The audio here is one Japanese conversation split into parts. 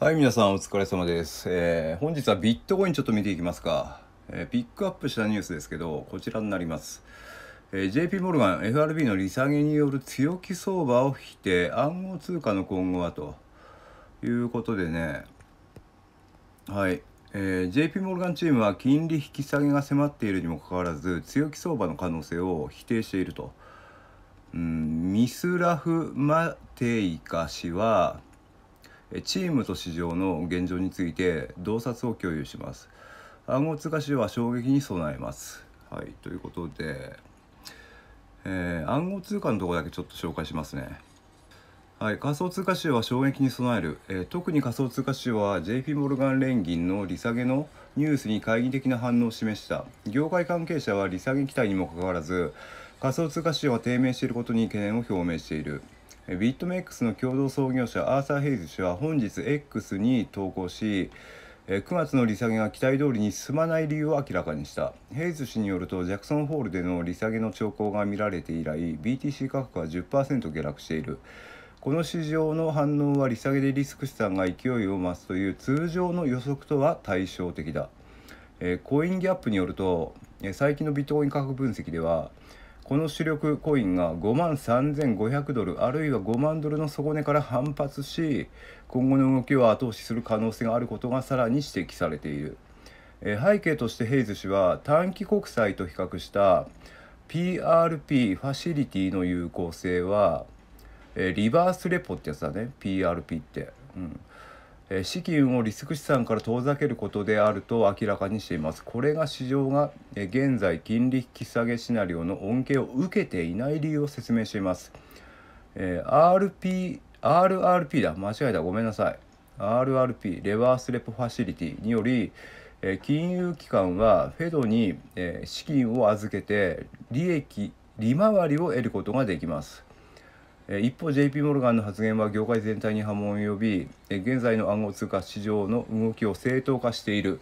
はい、皆さんお疲れ様です。えー、本日はビットコインちょっと見ていきますか。えー、ピックアップしたニュースですけど、こちらになります。えー、JP モルガン FRB の利下げによる強気相場を否定、暗号通貨の今後はということでね、はい、えー、JP モルガンチームは金利引き下げが迫っているにもかかわらず、強気相場の可能性を否定していると。うん、ミスラフ・マテイカ氏はチームと市場の現状について洞察を共有します暗号通貨市場は衝撃に備えますはいということで、えー、暗号通貨のとこだけちょっと紹介しますねはい、仮想通貨市場は衝撃に備える、えー、特に仮想通貨市場は JP モルガン連銀の利下げのニュースに懐疑的な反応を示した業界関係者は利下げ期待にもかかわらず仮想通貨市場は低迷していることに懸念を表明しているビットメックスの共同創業者アーサー・ヘイズ氏は本日 X に投稿し9月の利下げが期待通りに進まない理由を明らかにしたヘイズ氏によるとジャクソンホールでの利下げの兆候が見られて以来 BTC 価格は10%下落しているこの市場の反応は利下げでリスク資産が勢いを増すという通常の予測とは対照的だ、コインギャップによると最近のビットコイン価格分析ではこの主力コインが5万3500ドルあるいは5万ドルの底値から反発し今後の動きを後押しする可能性があることがさらに指摘されている、え背景としてヘイズ氏は短期国債と比較した PRP ファシリティの有効性は、えリバースレポってやつだね PRP って、うん、資金をリスク資産から遠ざけることであると明らかにしていますこれが市場が現在金利引き下げシナリオの恩恵を受けていない理由を説明しています RP RRP だ間違えたごめんなさい RRP レバースレポファシリティにより金融機関はフェドに資金を預けて利益利回りを得ることができます一方 JP モルガンの発言は業界全体に波紋を呼び現在の暗号通貨市場の動きを正当化している。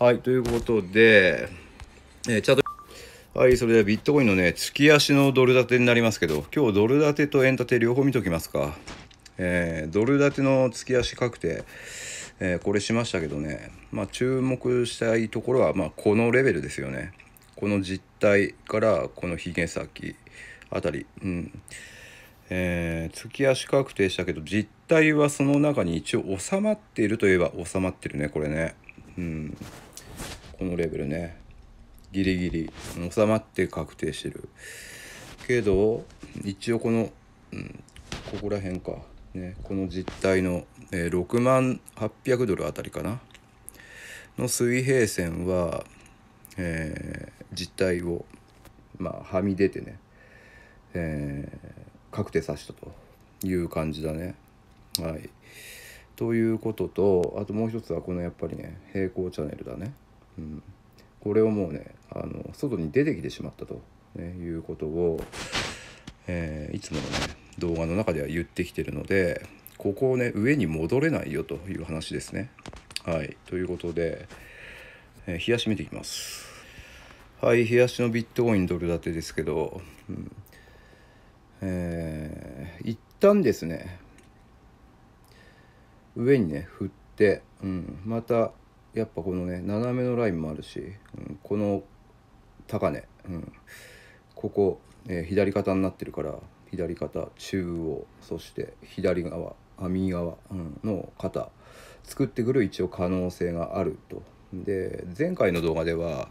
はいということで、えチャートはいそれではビットコインのね月足のドル建てになりますけど今日ドル建てと円建て両方見ときますか、えー、ドル建ての月足確定、えー、これしましたけどねまあ注目したいところは、まあ、このレベルですよねこの実態からこの非現先あたり、うん、えー、月足確定したけど実態はその中に一応収まっているといえば収まってるねこれねうんこのレベルねギリギリ収まって確定してるけど一応この、うん、ここら辺か、ね、この実態の、えー、6万800ドルあたりかなの水平線は、えー、実態を、まあ、はみ出てね、えー確定させたという感じだね。はい、ということとあともう一つはこのやっぱりね平行チャンネルだね。うん、これをもうねあの外に出てきてしまったと、ね、いうことを、えー、いつものね動画の中では言ってきてるのでここをね上に戻れないよという話ですね。はいということで、えー、冷やし見ていきます。はい冷やしのビットコインドル建てですけど、うんえー、一旦ですね上にね振って、うん、またやっぱこのね斜めのラインもあるし、うん、この高値、うん、ここ、えー、左肩になってるから左肩中央そして左側右側、うん、の肩作ってくる一応可能性があると。で前回の動画では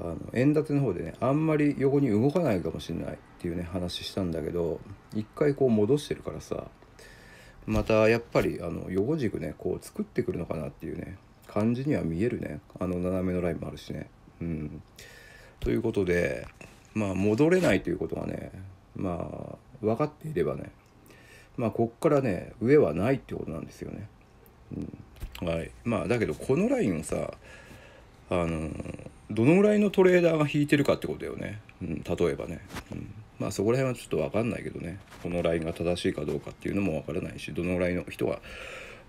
あの円建ての方でねあんまり横に動かないかもしれないっていうね話したんだけど一回こう戻してるからさまたやっぱりあの横軸ねこう作ってくるのかなっていうね感じには見えるねあの斜めのラインもあるしね。うん、ということでまあ戻れないということがねまあ分かっていればねまあこっからね上はないってことなんですよね。うん、はい、まあだけどこのラインをさあのーどのぐらいのトレーダーが引いてるかってことだよね、うん、例えばね、うん、まあそこら辺はちょっと分かんないけどねこのラインが正しいかどうかっていうのも分からないしどのぐらいの人が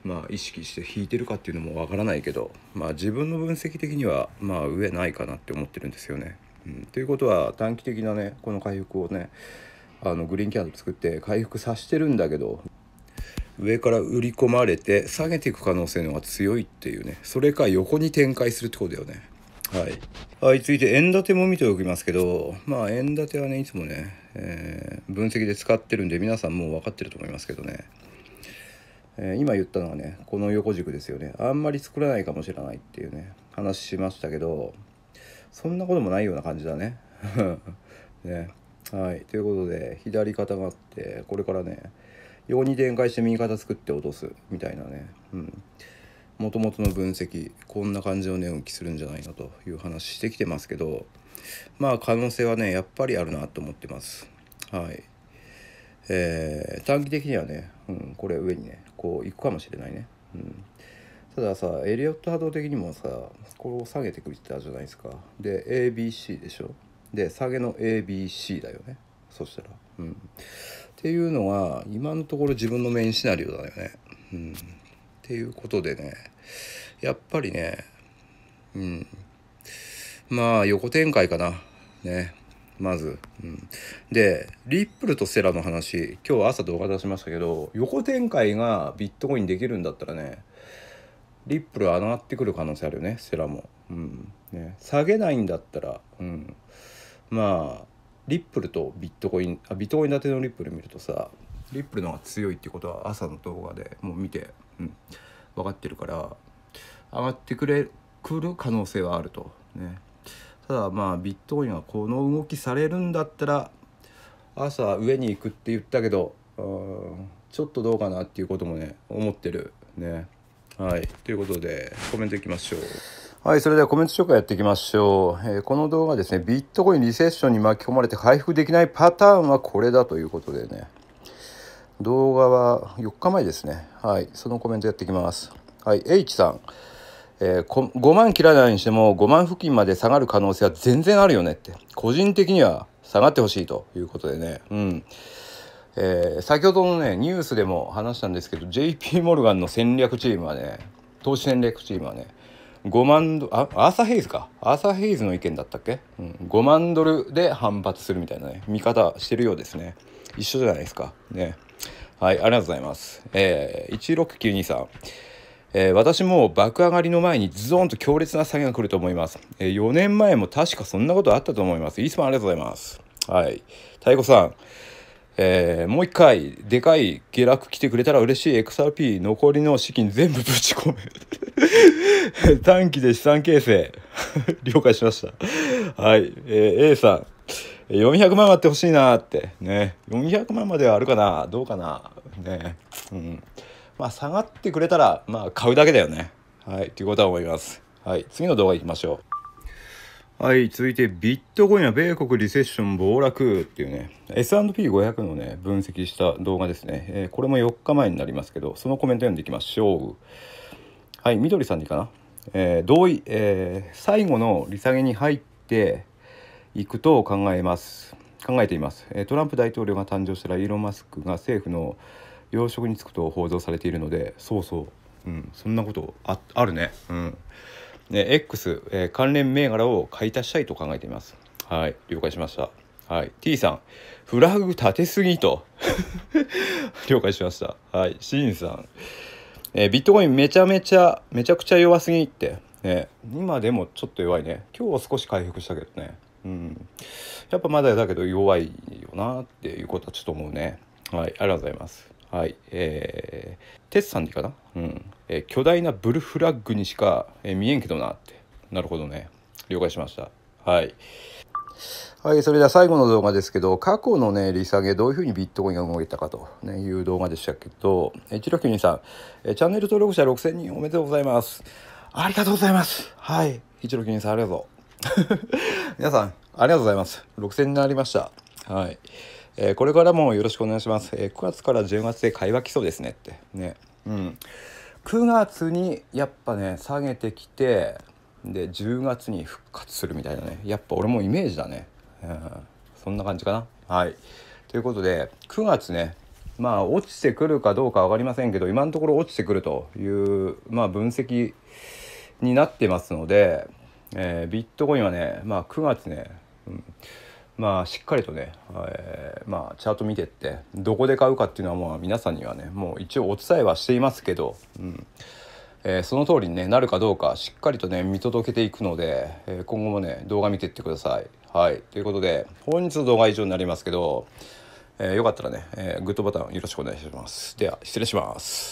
まあ意識して引いてるかっていうのも分からないけどまあ自分の分析的にはまあ上ないかなって思ってるんですよね。うん、ということは短期的なねこの回復をねあのグリーンキャンドル作って回復させてるんだけど上から売り込まれて下げていく可能性の方が強いっていうねそれか横に展開するってことだよね。はい。はい、続いて円建ても見ておきますけど、まあ円建てはね、いつもね、えー、分析で使ってるんで、皆さんもう分かってると思いますけどね、えー、今言ったのはね、この横軸ですよね。あんまり作らないかもしれないっていうね、話しましたけど、そんなこともないような感じだね。ね。はい。ということで、左肩があって、これからね、横に展開して右肩作って落とすみたいなね。うん。もともとの分析こんな感じの値動きするんじゃないのという話してきてますけどまあ可能性はねやっぱりあるなと思ってますはいえー、短期的にはね、うん、これ上にねこう行くかもしれないね、うん、たださエリオット波動的にもさこれを下げてくれてたじゃないですかで ABC でしょで下げの ABC だよねそしたらうんっていうのが今のところ自分のメインシナリオだよねうんていうことでね、やっぱりね、うん。まあ、横展開かな。ね。まず。うん、で、リップルとセラの話、今日朝動画出しましたけど、横展開がビットコインできるんだったらね、リップル上がってくる可能性あるよね、セラも。うんね、下げないんだったら、うん、まあ、リップルとビットコイン、あビットコイン建てのリップル見るとさ、リップルの方が強いってことは朝の動画でもう見て、うん、分かってるから上がってくれくる可能性はあるとねただまあビットコインはこの動きされるんだったら朝上に行くって言ったけどちょっとどうかなっていうこともね思ってるねはいということでコメントいきましょうはい、それではコメント紹介やっていきましょう。えー、この動画ですね、ビットコインリセッションに巻き込まれて回復できないパターンはこれだということでね、動画は4日前ですねはいそのコメントやっていきますはい H さん、えー、5万切らないにしても5万付近まで下がる可能性は全然あるよねって個人的には下がってほしいということでねうんえー、先ほどのねニュースでも話したんですけど JP モルガンの戦略チームはね投資戦略チームはね5万ドあアーサー・ヘイズかアーサー・ヘイズの意見だったっけ、うん、5万ドルで反発するみたいなね見方してるようですね一緒じゃないですかねはい、ありがとうございます。えー、16923さん。えー、私も爆上がりの前にズドンと強烈な下げが来ると思います。えー、4年前も確かそんなことあったと思います。いつもありがとうございます。はい。太鼓さん、えー、もう一回、でかい下落来てくれたら嬉しい XRP 残りの資金全部ぶち込め 短期で資産形成。了解しました。はい。えー、A さん。400万あってほしいなってね400万まではあるかなどうかなねうんまあ下がってくれたらまあ買うだけだよねはいということは思いますはい次の動画いきましょうはい続いてビットコインは米国リセッション暴落っていうね S&P500 のね分析した動画ですね、えー、これも4日前になりますけどそのコメント読んでいきましょうはいみどりさんでいいかな、えー、同意、えー、最後の利下げに入っていくと考えます考えていますトランプ大統領が誕生したらイーロン・マスクが政府の要職に就くと報道されているのでそうそう、うん、そんなことああるねうんね X、えー、関連銘柄を買い足したいと考えていますはい了解しましたはい、T さん、フラグ立てすぎと 了解しました。はい、シーンさん、えー、ビットコインめちゃめちゃめちゃくちゃ弱すぎって、ね、今でもちょっと弱いね。今日は少し回復したけどね。うん、やっぱまだだけど弱いよなっていうことはちょっと思うねはいありがとうございますはいえー、テスさんでいいかなうん、えー、巨大なブルフラッグにしか、え見えんけどなってなるほどね了解しましたはいはい、それでは最後の動画ですけど、過去のね、利下げ、どういうふうにビットコインが動いたかと、ね、いう動画でしたけど、1692さん、えチャンネル登録者6000人おめでとうございます。ありがとうございます。はい、1692さんありがとう。皆さん、ありがとうございます。6000になりました。はい。えー、これからもよろしくお願いします。えー、9月から10月で会話基礎ですねって。ね。うん。9月にやっぱね、下げてきて、で、10月に復活するみたいなね。やっぱ俺もイメージだね。うん。そんな感じかな。はい。ということで、9月ね、まあ落ちてくるかどうか分かりませんけど今のところ落ちてくるという、まあ、分析になってますのでえー、ビットコインはね、まあ、9月ね、うん、まあしっかりとね、えー、まあ、チャート見てってどこで買うかっていうのはもう皆さんにはねもう一応お伝えはしていますけど、うんえー、その通りに、ね、なるかどうかしっかりとね見届けていくので、え今後もね動画見てってください。はい、ということで本日の動画は以上になりますけど、えー、よかったらね、えグッドボタンよろしくお願いします。では失礼します。